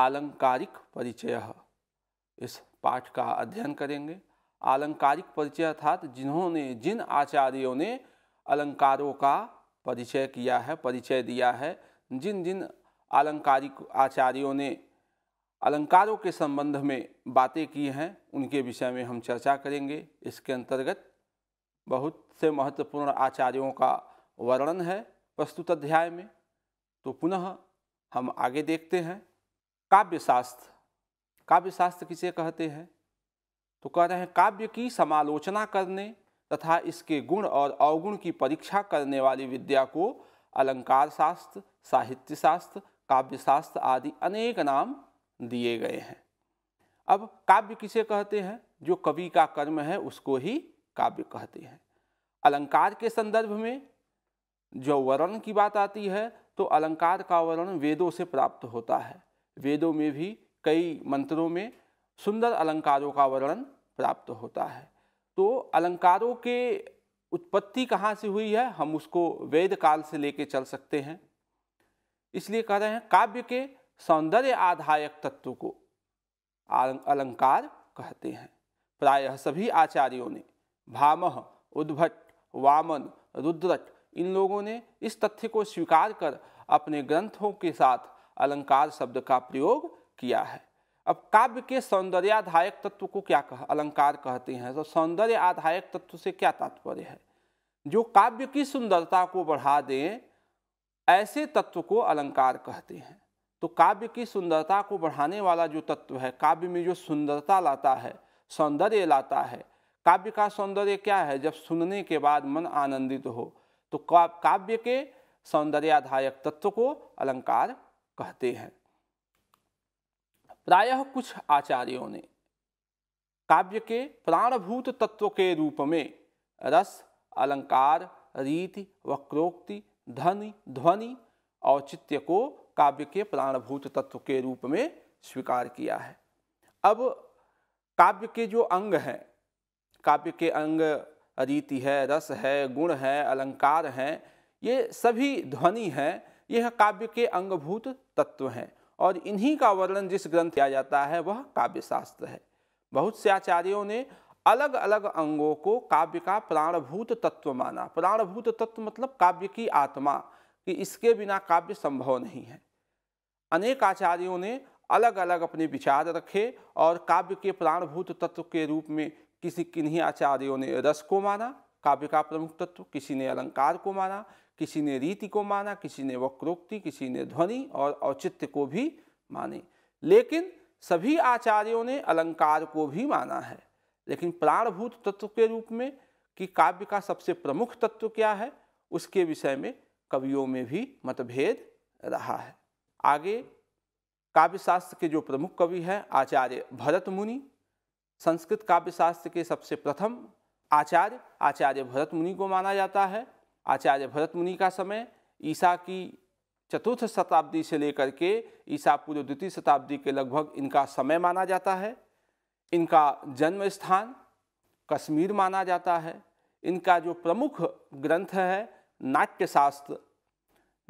आलंकारिक परिचय इस पाठ का अध्ययन करेंगे आलंकारिक परिचय अर्थात जिन्होंने जिन आचार्यों ने अलंकारों का परिचय किया है परिचय दिया है जिन जिन आलंकारिक आचार्यों ने अलंकारों के संबंध में बातें की हैं उनके विषय में हम चर्चा करेंगे इसके अंतर्गत बहुत से महत्वपूर्ण आचार्यों का वर्णन है प्रस्तुत अध्याय में तो पुनः हम आगे देखते हैं काव्य शास्त्र काव्य शास्त्र किसे कहते हैं तो कह रहे हैं काव्य की समालोचना करने तथा इसके गुण और अवगुण की परीक्षा करने वाली विद्या को अलंकार शास्त्र साहित्य शास्त्र काव्य शास्त्र आदि अनेक नाम दिए गए हैं अब काव्य किसे कहते हैं जो कवि का कर्म है उसको ही काव्य कहते हैं अलंकार के संदर्भ में जो वर्ण की बात आती है तो अलंकार का वर्ण वेदों से प्राप्त होता है वेदों में भी कई मंत्रों में सुंदर अलंकारों का वर्णन प्राप्त होता है तो अलंकारों के उत्पत्ति कहाँ से हुई है हम उसको वेद काल से लेके चल सकते हैं इसलिए कह रहे हैं काव्य के सौंदर्य आधायक तत्व को अलंकार कहते हैं प्रायः सभी आचार्यों ने भामह उद्भट वामन रुद्रट इन लोगों ने इस तथ्य को स्वीकार कर अपने ग्रंथों के साथ अलंकार शब्द का प्रयोग किया है अब काव्य के सौंदर्याधायक तत्व को क्या कह अलंकार कहते हैं तो सौंदर्य आधायक तत्व से क्या तात्पर्य है जो काव्य की सुंदरता को बढ़ा दें ऐसे तत्व को अलंकार कहते हैं तो काव्य की सुंदरता को बढ़ाने वाला जो तत्व है काव्य में जो सुंदरता लाता है सौंदर्य लाता है काव्य का सौंदर्य क्या है जब सुनने के बाद मन आनंदित हो तो काव्य के सौंदर्याधायक तत्व को अलंकार कहते हैं प्रायः कुछ आचार्यों ने काव्य के प्राणभूत तत्व के रूप में रस अलंकार रीति वक्रोक्ति ध्वनि ध्वनि औचित्य को काव्य के प्राणभूत तत्व के रूप में स्वीकार किया है अब काव्य के जो अंग हैं काव्य के अंग रीति है रस है गुण है अलंकार हैं ये सभी ध्वनि हैं यह काव्य के अंगभूत तत्व हैं और इन्हीं का वर्णन जिस ग्रंथ किया जाता है वह काव्यशास्त्र है बहुत से आचार्यों ने अलग अलग अंगों को काव्य का प्राणभूत तत्व माना प्राणभूत तत्व मतलब काव्य की आत्मा कि इसके बिना काव्य संभव नहीं है अनेक आचार्यों ने अलग अलग अपने विचार रखे और काव्य के प्राणभूत तत्व के रूप में किसी किन्हीं आचार्यों ने रस को माना काव्य का प्रमुख तत्व किसी ने अलंकार को माना किसी ने रीति को माना किसी ने वक्रोक्ति किसी ने ध्वनि और औचित्य को भी माने लेकिन सभी आचार्यों ने अलंकार को भी माना है लेकिन प्राणभूत तत्व के रूप में कि काव्य का सबसे प्रमुख तत्व क्या है उसके विषय में कवियों में भी मतभेद रहा है आगे काव्यशास्त्र के जो प्रमुख कवि हैं आचार्य भरत मुनि संस्कृत काव्यशास्त्र के सबसे प्रथम आचार्य आचार्य भरत मुनि को माना जाता है आचार्य भरत मुनि का समय ईसा की चतुर्थ शताब्दी से लेकर के ईसा पूर्व द्वितीय शताब्दी के लगभग इनका समय माना जाता है इनका जन्म स्थान कश्मीर माना जाता है इनका जो प्रमुख ग्रंथ है नाट्यशास्त्र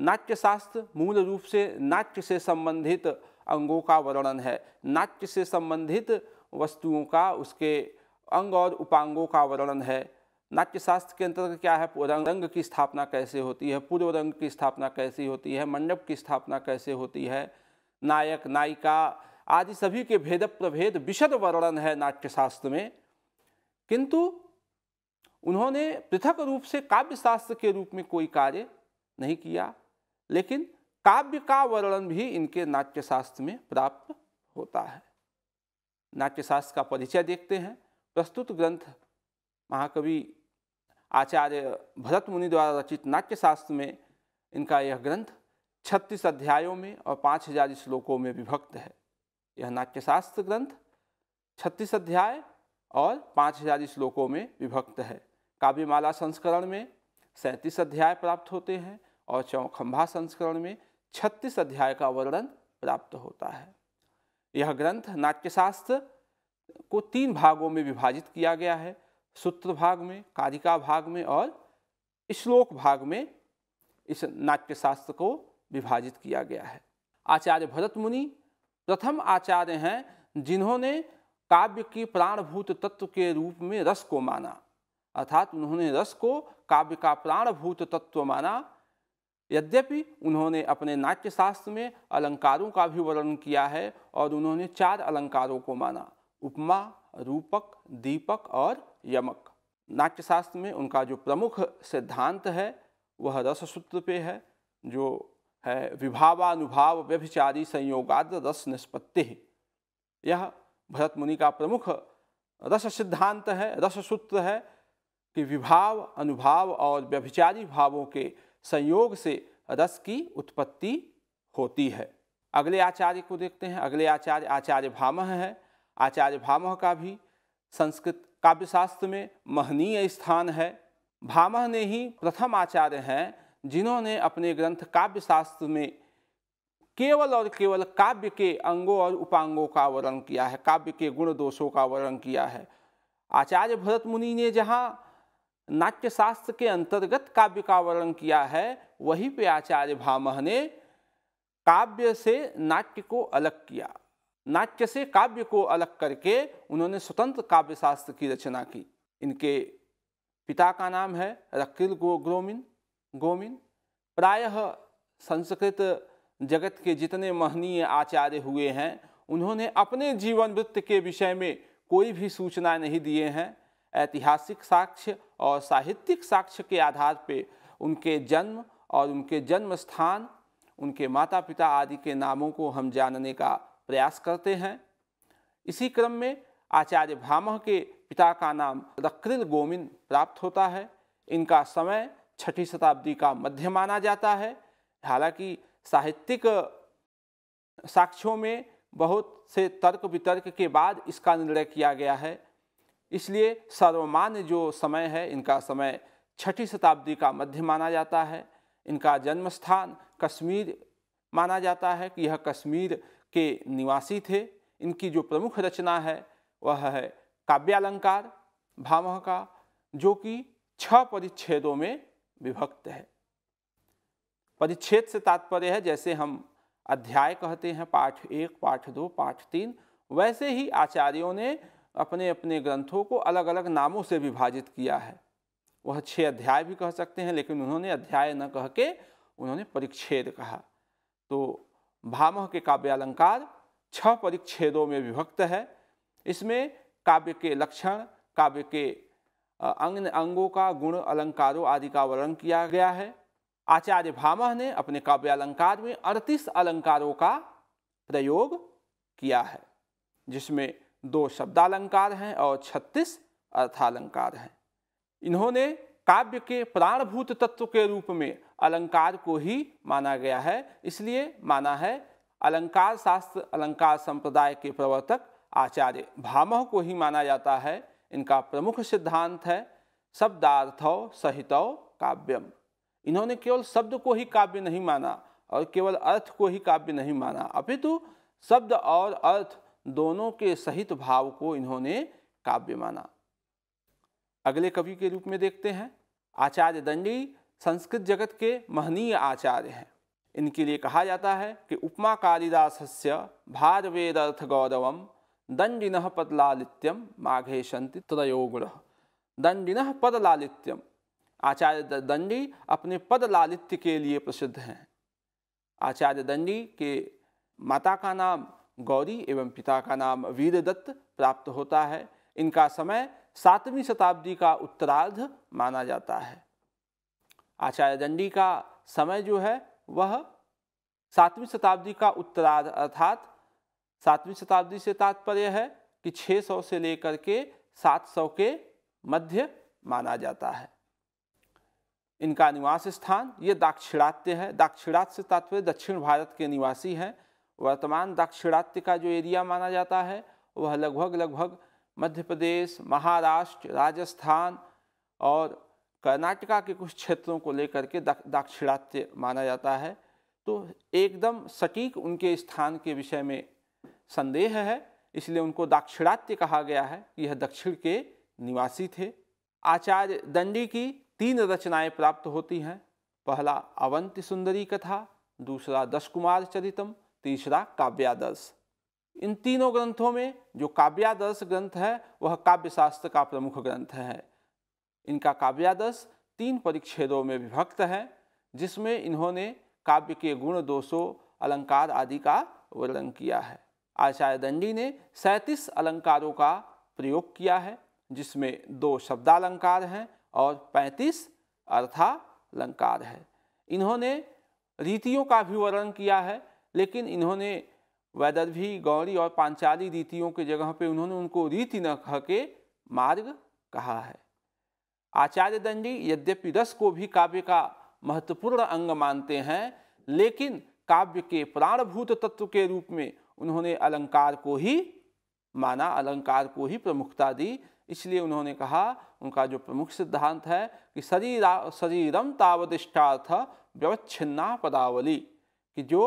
नाट्यशास्त्र मूल रूप से नाट्य से संबंधित अंगों का वर्णन है नाट्य से संबंधित वस्तुओं का उसके अंग और उपांगों का वर्णन है नाट्य शास्त्र के अंतर्गत क्या है रंग की स्थापना कैसे होती है पूर्व रंग की स्थापना कैसी होती है मंडप की स्थापना कैसे होती है नायक नायिका आदि सभी के भेद प्रभेद विशद वर्णन है नाट्यशास्त्र में किंतु उन्होंने पृथक रूप से काव्य शास्त्र के रूप में कोई कार्य नहीं किया लेकिन काव्य का वर्णन भी इनके नाट्यशास्त्र में प्राप्त होता है नाट्यशास्त्र का परिचय देखते हैं प्रस्तुत ग्रंथ महाकवि आचार्य भरत मुनि द्वारा रचित नाट्यशास्त्र में इनका यह ग्रंथ छत्तीस अध्यायों में और पाँच हजार श्लोकों में विभक्त है यह नाट्यशास्त्र ग्रंथ छत्तीस अध्याय और पाँच हजार श्लोकों में विभक्त है काव्यमाला संस्करण में सैंतीस अध्याय प्राप्त होते हैं और चौखंभा संस्करण में छत्तीस अध्याय का वर्णन प्राप्त होता है यह ग्रंथ नाट्यशास्त्र को तीन भागों में विभाजित किया गया है सूत्र भाग में कारिका भाग में और श्लोक भाग में इस नाट्यशास्त्र को विभाजित किया गया है आचार्य भरत मुनि प्रथम आचार्य हैं जिन्होंने काव्य की प्राणभूत तत्व के रूप में रस को माना अर्थात उन्होंने रस को काव्य का प्राणभूत तत्व माना यद्यपि उन्होंने अपने नाट्यशास्त्र में अलंकारों का भी वर्णन किया है और उन्होंने चार अलंकारों को माना उपमा रूपक दीपक और यमक नाट्यशास्त्र में उनका जो प्रमुख सिद्धांत है वह रस सूत्र पे है जो है विभावानुभाव व्यभिचारी संयोगाद रस निष्पत्ति यह भरत मुनि का प्रमुख रस सिद्धांत है रस सूत्र है कि विभाव अनुभाव और व्यभिचारी भावों के संयोग से रस की उत्पत्ति होती है अगले आचार्य को देखते हैं अगले आचार्य आचार्य भामह है आचार्य भामह का भी संस्कृत काव्यशास्त्र में महनीय स्थान है भामह ने ही प्रथम आचार्य हैं जिन्होंने अपने ग्रंथ काव्यशास्त्र में केवल और केवल काव्य के अंगों और उपांगों का वर्णन किया है काव्य के गुण दोषों का वर्णन किया है आचार्य भरत मुनि ने जहाँ नाट्यशास्त्र के अंतर्गत काव्य का वर्णन किया है वहीं पे आचार्य भामह ने काव्य से नाट्य को अलग किया नाट्य से काव्य को अलग करके उन्होंने स्वतंत्र काव्य शास्त्र की रचना की इनके पिता का नाम है रकिल गो ग्रोमिन गोमिन प्रायः संस्कृत जगत के जितने महनीय आचार्य हुए हैं उन्होंने अपने जीवन वृत्त के विषय में कोई भी सूचना नहीं दिए हैं ऐतिहासिक साक्ष्य और साहित्यिक साक्ष्य के आधार पे उनके जन्म और उनके जन्म स्थान उनके माता पिता आदि के नामों को हम जानने का प्रयास करते हैं इसी क्रम में आचार्य भामह के पिता का नाम रक्रिल गोविंद प्राप्त होता है इनका समय छठी शताब्दी का मध्य माना जाता है हालांकि साहित्यिक साक्ष्यों में बहुत से तर्क वितर्क के बाद इसका निर्णय किया गया है इसलिए सर्वमान्य जो समय है इनका समय छठी शताब्दी का मध्य माना जाता है इनका जन्म स्थान कश्मीर माना जाता है कि यह कश्मीर के निवासी थे इनकी जो प्रमुख रचना है वह है काव्यालंकार भामह का जो कि छह परिच्छेदों में विभक्त है परिच्छेद से तात्पर्य है जैसे हम अध्याय कहते हैं पाठ एक पाठ दो पाठ तीन वैसे ही आचार्यों ने अपने अपने ग्रंथों को अलग अलग नामों से विभाजित किया है वह छः अध्याय भी कह सकते हैं लेकिन उन्होंने अध्याय न कह के उन्होंने परिच्छेद कहा तो भामह के काव्यालंकार छह परिच्छेदों में विभक्त है इसमें काव्य के लक्षण काव्य के अंग अंगों का गुण अलंकारों आदि का वर्णन किया गया है आचार्य भामह ने अपने काव्यालंकार में अड़तीस अलंकारों का प्रयोग किया है जिसमें दो शब्दालंकार हैं और छत्तीस अर्थालंकार हैं इन्होंने काव्य के प्राणभूत तत्व के रूप में अलंकार को ही माना गया है इसलिए माना है अलंकार शास्त्र अलंकार संप्रदाय के प्रवर्तक आचार्य भामह को ही माना जाता है इनका प्रमुख सिद्धांत है शब्दार्थौ सहितौ काव्यम इन्होंने केवल शब्द को ही काव्य नहीं माना और केवल अर्थ को ही काव्य नहीं माना अपितु शब्द और अर्थ दोनों के सहित भाव को इन्होंने काव्य माना अगले कवि के रूप में देखते हैं आचार्य दंडी संस्कृत जगत के महनीय आचार्य हैं इनके लिए कहा जाता है कि उपमा कालिदास भारवेदर्थ गौरवम दंडिन पदलालित्यम माघे शंति त्रयोगुण दंडिन पदलालित्यम आचार्य दंडी अपने पद लालित्य के लिए प्रसिद्ध हैं आचार्य दंडी के माता का नाम गौरी एवं पिता का नाम वीरदत्त प्राप्त होता है इनका समय सातवीं शताब्दी का उत्तरार्ध माना जाता है आचार्य दंडी का समय जो है वह सातवीं शताब्दी का उत्तरार्ध अर्थात सातवीं शताब्दी से तात्पर्य है कि 600 से लेकर के 700 के मध्य माना जाता है इनका निवास स्थान ये दाक्षिणात्य है दाक्षिणात्य से तात्पर्य दक्षिण भारत के निवासी हैं वर्तमान दाक्षिणात्य का जो एरिया माना जाता है वह लगभग लगभग मध्य प्रदेश महाराष्ट्र राजस्थान और कर्नाटका के कुछ क्षेत्रों को लेकर के दाक्षिणात्य माना जाता है तो एकदम सटीक उनके स्थान के विषय में संदेह है इसलिए उनको दाक्षिणात्य कहा गया है कि यह दक्षिण के निवासी थे आचार्य दंडी की तीन रचनाएं प्राप्त होती हैं पहला अवंत सुंदरी कथा दूसरा दशकुमार चरितम तीसरा काव्यादर्श इन तीनों ग्रंथों में जो काव्यादर्श ग्रंथ है वह काव्यशास्त्र का प्रमुख ग्रंथ है इनका काव्यादश तीन परिच्छेदों में विभक्त है जिसमें इन्होंने काव्य के गुण दोषों अलंकार आदि का वर्णन किया है आचार्य दंडी ने सैंतीस अलंकारों का प्रयोग किया है जिसमें दो शब्दालंकार हैं और पैंतीस अर्थालंकार है इन्होंने रीतियों का भी वर्णन किया है लेकिन इन्होंने वैदर्भी गौरी और पांचाली रीतियों के जगह पे उन्होंने उनको रीति न कह के मार्ग कहा है आचार्य दंडी यद्यपि रस को भी काव्य का महत्वपूर्ण अंग मानते हैं लेकिन काव्य के प्राणभूत तत्व के रूप में उन्होंने अलंकार को ही माना अलंकार को ही प्रमुखता दी इसलिए उन्होंने कहा उनका जो प्रमुख सिद्धांत है कि शरीरा शरीरम तावदिष्टार्थ व्यवच्छिन्ना पदावली कि जो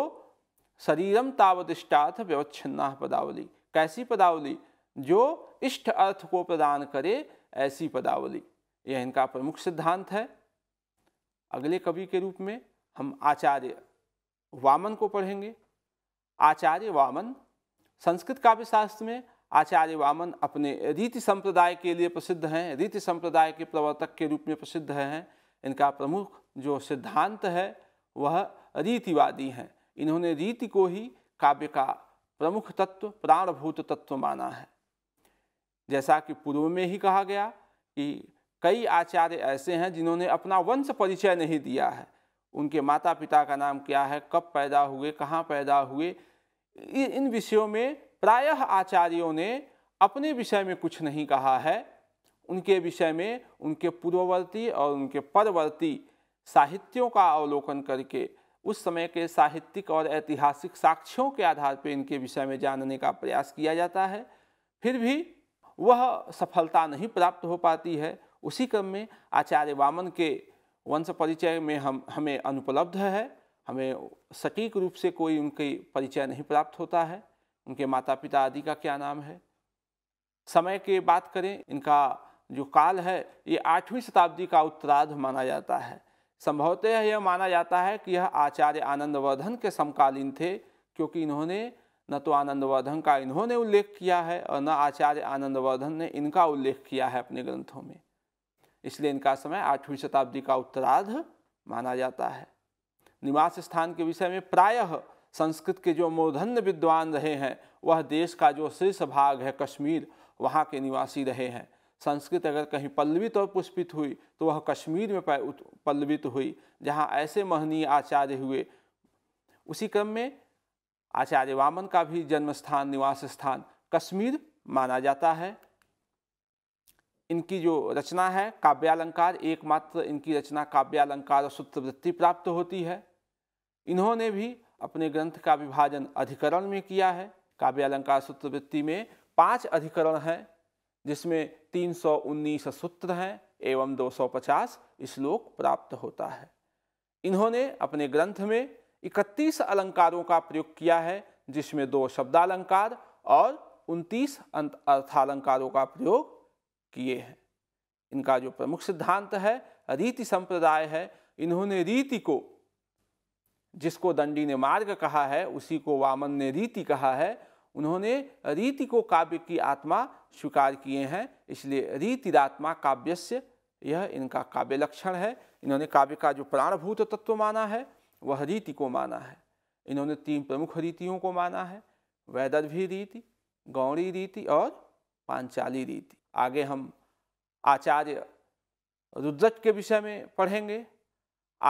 शरीरम तावदिष्टार्थ व्यवच्छिन्ना पदावली कैसी पदावली जो इष्ट अर्थ को प्रदान करे ऐसी पदावली यह इनका प्रमुख सिद्धांत है अगले कवि के रूप में हम आचार्य वामन को पढ़ेंगे आचार्य वामन संस्कृत काव्य शास्त्र में आचार्य वामन अपने रीति संप्रदाय के लिए प्रसिद्ध हैं रीति संप्रदाय के प्रवर्तक के रूप में प्रसिद्ध हैं इनका प्रमुख जो सिद्धांत है वह रीतिवादी हैं इन्होंने रीति को ही काव्य का प्रमुख तत्व प्राणभूत तत्व माना है जैसा कि पूर्व में ही कहा गया कि कई आचार्य ऐसे हैं जिन्होंने अपना वंश परिचय नहीं दिया है उनके माता पिता का नाम क्या है कब पैदा हुए कहाँ पैदा हुए इन विषयों में प्रायः आचार्यों ने अपने विषय में कुछ नहीं कहा है उनके विषय में उनके पूर्ववर्ती और उनके परवर्ती साहित्यों का अवलोकन करके उस समय के साहित्यिक और ऐतिहासिक साक्ष्यों के आधार पर इनके विषय में जानने का प्रयास किया जाता है फिर भी वह सफलता नहीं प्राप्त हो पाती है उसी क्रम में आचार्य वामन के वंश परिचय में हम हमें अनुपलब्ध है हमें सटीक रूप से कोई उनके परिचय नहीं प्राप्त होता है उनके माता पिता आदि का क्या नाम है समय के बात करें इनका जो काल है ये आठवीं शताब्दी का उत्तराध माना जाता है संभवतः यह माना जाता है कि यह आचार्य आनंदवर्धन के समकालीन थे क्योंकि इन्होंने न तो आनंदवर्धन का इन्होंने उल्लेख किया है और न आचार्य आनंदवर्धन ने इनका उल्लेख किया है अपने ग्रंथों में इसलिए इनका समय आठवीं शताब्दी का उत्तरार्ध माना जाता है निवास स्थान के विषय में प्रायः संस्कृत के जो मूर्धन्य विद्वान रहे हैं वह देश का जो शीर्ष भाग है कश्मीर वहाँ के निवासी रहे हैं संस्कृत अगर कहीं पल्लवित और पुष्पित हुई तो वह कश्मीर में पल्लवित हुई जहाँ ऐसे महनीय आचार्य हुए उसी क्रम में आचार्य वामन का भी जन्म स्थान निवास स्थान कश्मीर माना जाता है इनकी जो रचना है काव्यालंकार एकमात्र इनकी रचना काव्यालंकार और सूत्रवृत्ति प्राप्त होती है इन्होंने भी अपने ग्रंथ का विभाजन अधिकरण में किया है काव्यालंकार सूत्रवृत्ति में पांच अधिकरण हैं जिसमें 319 सूत्र हैं एवं 250 श्लोक प्राप्त होता है इन्होंने अपने ग्रंथ में 31 अलंकारों का प्रयोग किया है जिसमें दो शब्दालंकार और 29 अर्थालंकारों का प्रयोग किए हैं इनका जो प्रमुख सिद्धांत है रीति संप्रदाय है इन्होंने रीति को जिसको दंडी ने मार्ग कहा है उसी को वामन ने रीति कहा है उन्होंने रीति को काव्य की आत्मा स्वीकार किए हैं इसलिए रीतिरात्मा काव्यस्य यह इनका काव्य लक्षण है इन्होंने काव्य का जो प्राणभूत तत्व माना है वह रीति को माना है इन्होंने तीन प्रमुख रीतियों को माना है वैदर्भी रीति गौरी रीति और पांचाली रीति आगे हम आचार्य रुद्रज के विषय में पढ़ेंगे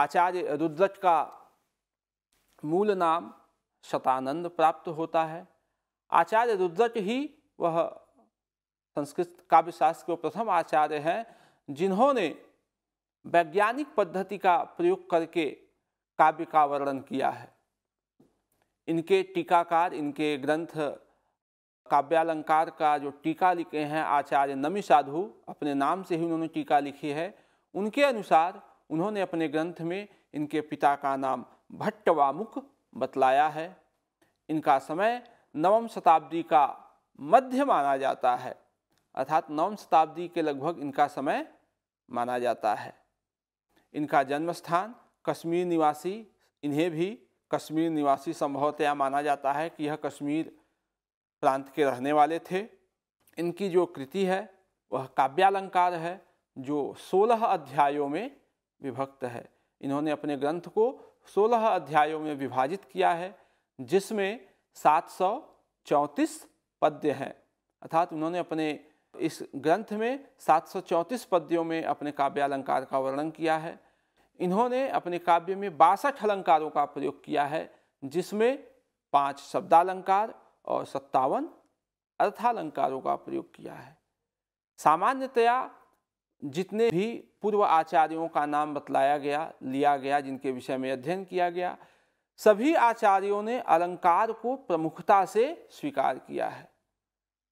आचार्य रुद्रज का मूल नाम शतानंद प्राप्त होता है आचार्य रुद्रज ही वह संस्कृत काव्यशास्त्र के प्रथम आचार्य हैं जिन्होंने वैज्ञानिक पद्धति का प्रयोग करके काव्य का वर्णन किया है इनके टीकाकार इनके ग्रंथ काव्यालंकार का जो टीका लिखे हैं आचार्य नमी साधु अपने नाम से ही उन्होंने टीका लिखी है उनके अनुसार उन्होंने अपने ग्रंथ में इनके पिता का नाम भट्टवामुख बतलाया है इनका समय नवम शताब्दी का मध्य माना जाता है अर्थात नवम शताब्दी के लगभग इनका समय माना जाता है इनका जन्म स्थान कश्मीर निवासी इन्हें भी कश्मीर निवासी संभवतया माना जाता है कि यह कश्मीर प्रांत के रहने वाले थे इनकी जो कृति है वह काव्यालंकार है जो सोलह अध्यायों में विभक्त है इन्होंने अपने ग्रंथ को सोलह अध्यायों में विभाजित किया है जिसमें सात सौ चौंतीस पद्य हैं अर्थात उन्होंने अपने इस ग्रंथ में सात सौ चौंतीस पद्यों में अपने काव्यालंकार का वर्णन किया है इन्होंने अपने काव्य में बासठ अलंकारों का प्रयोग किया है जिसमें पांच शब्दालंकार और सत्तावन अर्थालंकारों का प्रयोग किया है सामान्यतया जितने भी पूर्व आचार्यों का नाम बतलाया गया लिया गया जिनके विषय में अध्ययन किया गया सभी आचार्यों ने अलंकार को प्रमुखता से स्वीकार किया है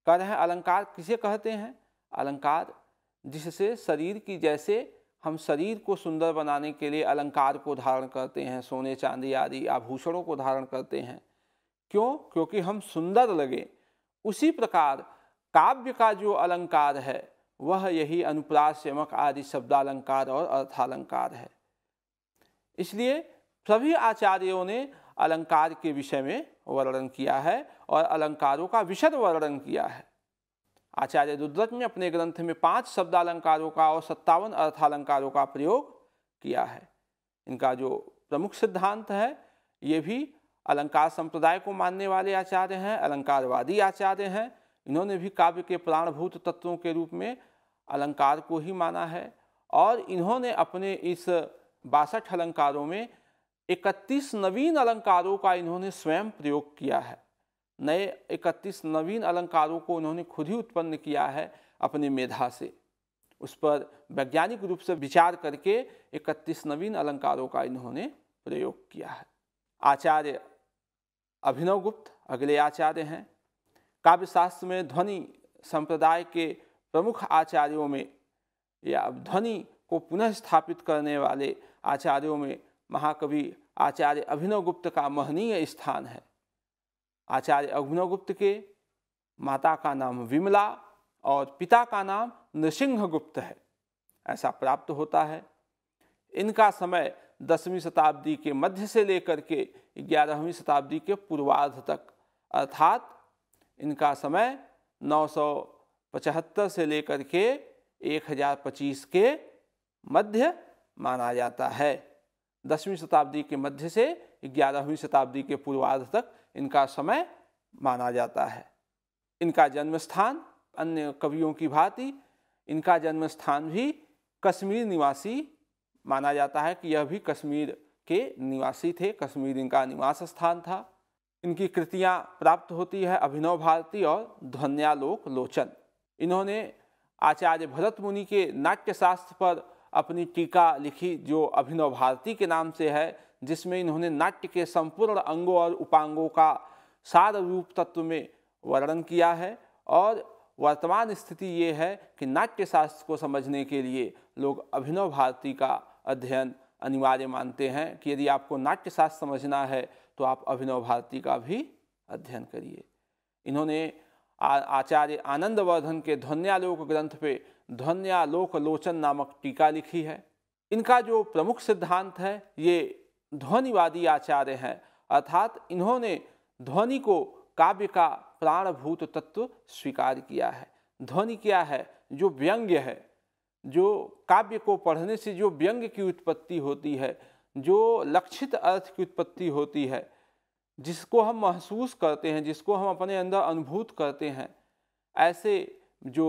कह रहे हैं अलंकार किसे कहते हैं अलंकार जिससे शरीर की जैसे हम शरीर को सुंदर बनाने के लिए अलंकार को धारण करते हैं सोने चांदी आदि आभूषणों को धारण करते हैं क्यों क्योंकि हम सुंदर लगे उसी प्रकार काव्य का जो अलंकार है वह यही अनुप्रास्यमक आदि शब्दालंकार और अर्थालंकार है इसलिए सभी आचार्यों ने अलंकार के विषय में वर्णन किया है और अलंकारों का विशद वर्णन किया है आचार्य रुद्रत ने अपने ग्रंथ में पांच शब्दालंकारों का और सत्तावन अर्थालंकारों का प्रयोग किया है इनका जो प्रमुख सिद्धांत है ये भी अलंकार संप्रदाय को मानने वाले आचार्य हैं अलंकारवादी आचार्य हैं इन्होंने भी काव्य के प्राणभूत तत्वों के रूप में अलंकार को ही माना है और इन्होंने अपने इस बासठ अलंकारों में इकतीस नवीन अलंकारों का इन्होंने स्वयं प्रयोग किया है नए इकतीस नवीन अलंकारों को उन्होंने खुद ही उत्पन्न किया है अपने मेधा से उस पर वैज्ञानिक रूप से विचार करके इकतीस नवीन अलंकारों का इन्होंने प्रयोग किया है आचार्य अभिनव गुप्त अगले आचार्य हैं काव्यशास्त्र में ध्वनि संप्रदाय के प्रमुख आचार्यों में या ध्वनि को पुनः स्थापित करने वाले आचार्यों में महाकवि आचार्य अभिनव गुप्त का महनीय स्थान है आचार्य अभिनव गुप्त के माता का नाम विमला और पिता का नाम नृसिंह गुप्त है ऐसा प्राप्त होता है इनका समय दसवीं शताब्दी के मध्य से लेकर के ग्यारहवीं शताब्दी के पूर्वार्ध तक अर्थात इनका समय 975 से लेकर के 1025 के मध्य माना जाता है दसवीं शताब्दी के मध्य से ग्यारहवीं शताब्दी के पूर्वार्ध तक इनका समय माना जाता है इनका जन्म स्थान अन्य कवियों की भांति इनका जन्म स्थान भी कश्मीर निवासी माना जाता है कि यह भी कश्मीर के निवासी थे कश्मीर इनका निवास स्थान था इनकी कृतियाँ प्राप्त होती है अभिनव भारती और ध्वन्यालोक लोचन इन्होंने आचार्य भरत मुनि के नाट्यशास्त्र पर अपनी टीका लिखी जो अभिनव भारती के नाम से है जिसमें इन्होंने नाट्य के संपूर्ण अंगों और उपांगों का सार रूप तत्व में वर्णन किया है और वर्तमान स्थिति ये है कि नाट्यशास्त्र को समझने के लिए लोग अभिनव भारती का अध्ययन अनिवार्य मानते हैं कि यदि आपको नाट्यशास्त्र समझना है तो आप अभिनव भारती का भी अध्ययन करिए इन्होंने आचार्य आनंदवर्धन के ध्वन्यालोक ग्रंथ पे ध्वन्यालोक लोचन नामक टीका लिखी है इनका जो प्रमुख सिद्धांत है ये ध्वनिवादी आचार्य हैं अर्थात इन्होंने ध्वनि को काव्य का प्राणभूत तत्व स्वीकार किया है ध्वनि क्या है जो व्यंग्य है जो काव्य को पढ़ने से जो व्यंग्य की उत्पत्ति होती है जो लक्षित अर्थ की उत्पत्ति होती है जिसको हम महसूस करते हैं जिसको हम अपने अंदर अनुभूत करते हैं ऐसे जो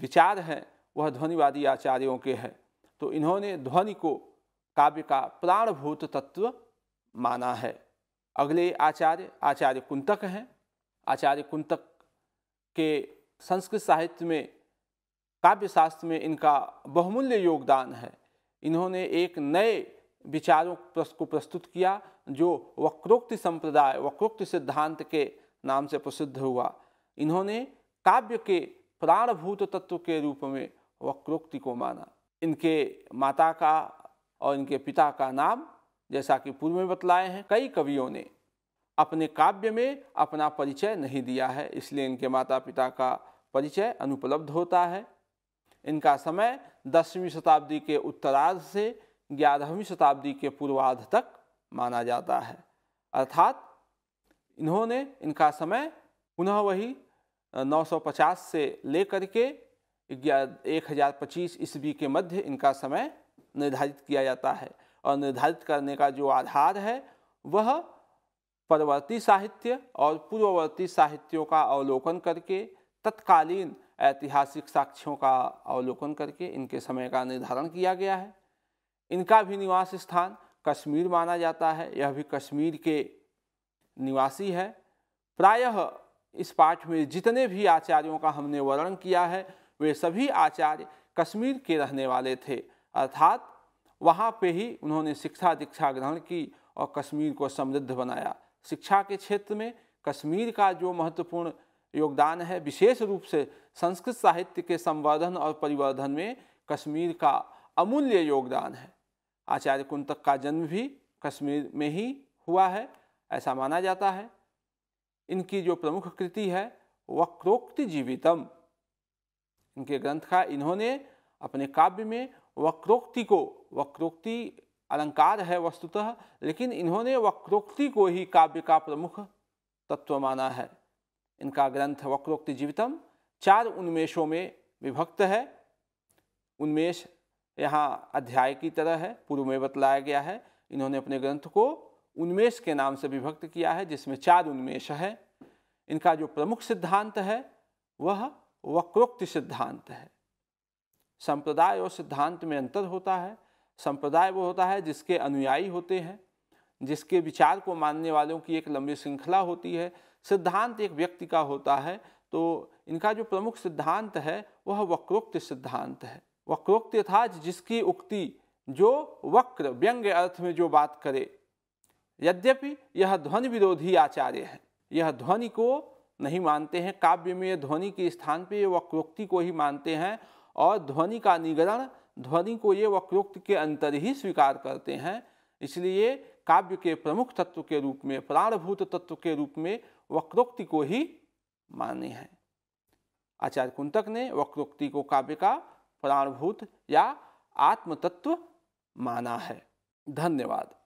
विचार हैं वह ध्वनिवादी आचार्यों के हैं तो इन्होंने ध्वनि को काव्य का प्राणभूत तत्व माना है अगले आचार्य आचार्य कुंतक हैं आचार्य कुंतक के संस्कृत साहित्य में काव्य शास्त्र में इनका बहुमूल्य योगदान है इन्होंने एक नए विचारों को प्रस्तुत किया जो वक्रोक्ति संप्रदाय वक्रोक्ति सिद्धांत के नाम से प्रसिद्ध हुआ इन्होंने काव्य के प्राणभूत तत्व के रूप में वक्रोक्ति को माना इनके माता का और इनके पिता का नाम जैसा कि पूर्व में बतलाए हैं कई कवियों ने अपने काव्य में अपना परिचय नहीं दिया है इसलिए इनके माता पिता का परिचय अनुपलब्ध होता है इनका समय दसवीं शताब्दी के उत्तरार्ध से ग्यारहवीं शताब्दी के पूर्वार्ध तक माना जाता है अर्थात इन्होंने इनका समय पुनः वही 950 से लेकर के एक हज़ार पच्चीस ईस्वी के मध्य इनका समय निर्धारित किया जाता है और निर्धारित करने का जो आधार है वह परवर्ती साहित्य और पूर्ववर्ती साहित्यों का अवलोकन करके तत्कालीन ऐतिहासिक साक्ष्यों का अवलोकन करके इनके समय का निर्धारण किया गया है इनका भी निवास स्थान कश्मीर माना जाता है यह भी कश्मीर के निवासी है प्रायः इस पाठ में जितने भी आचार्यों का हमने वर्णन किया है वे सभी आचार्य कश्मीर के रहने वाले थे अर्थात वहाँ पे ही उन्होंने शिक्षा दीक्षा ग्रहण की और कश्मीर को समृद्ध बनाया शिक्षा के क्षेत्र में कश्मीर का जो महत्वपूर्ण योगदान है विशेष रूप से संस्कृत साहित्य के संवर्धन और परिवर्धन में कश्मीर का अमूल्य योगदान है आचार्य कुंतक का जन्म भी कश्मीर में ही हुआ है ऐसा माना जाता है इनकी जो प्रमुख कृति है वक्रोक्ति जीवितम इनके ग्रंथ का इन्होंने अपने काव्य में वक्रोक्ति को वक्रोक्ति अलंकार है वस्तुतः लेकिन इन्होंने वक्रोक्ति को ही काव्य का प्रमुख तत्व माना है इनका ग्रंथ वक्रोक्ति जीवितम चार उन्मेषों में विभक्त है उन्मेष यहाँ अध्याय की तरह है पूर्व में बतलाया गया है इन्होंने अपने ग्रंथ को उन्मेष के नाम से विभक्त किया है जिसमें चार उन्मेष है इनका जो प्रमुख सिद्धांत है वह वक्रोक्ति सिद्धांत है संप्रदाय और सिद्धांत में अंतर होता है संप्रदाय वो होता है जिसके अनुयायी होते हैं जिसके विचार को मानने वालों की एक लंबी श्रृंखला होती है सिद्धांत एक व्यक्ति का होता है तो इनका जो प्रमुख सिद्धांत है वह वक्रोक्त सिद्धांत है वक्रोक्त था जिसकी उक्ति जो वक्र व्यंग्य अर्थ में जो बात करे यद्यपि यह ध्वनि विरोधी आचार्य है यह ध्वनि को नहीं मानते हैं काव्य में ध्वनि के स्थान पर वक्रोक्ति को ही मानते हैं और ध्वनि का निगरण ध्वनि को ये वक्रोक्त के अंतर ही स्वीकार करते हैं इसलिए काव्य के प्रमुख तत्व के रूप में प्राणभूत तत्व के रूप में वक्रोक्ति को ही माने हैं आचार्य कुंतक ने वक्रोक्ति को काव्य का प्राणभूत या आत्मतत्व माना है धन्यवाद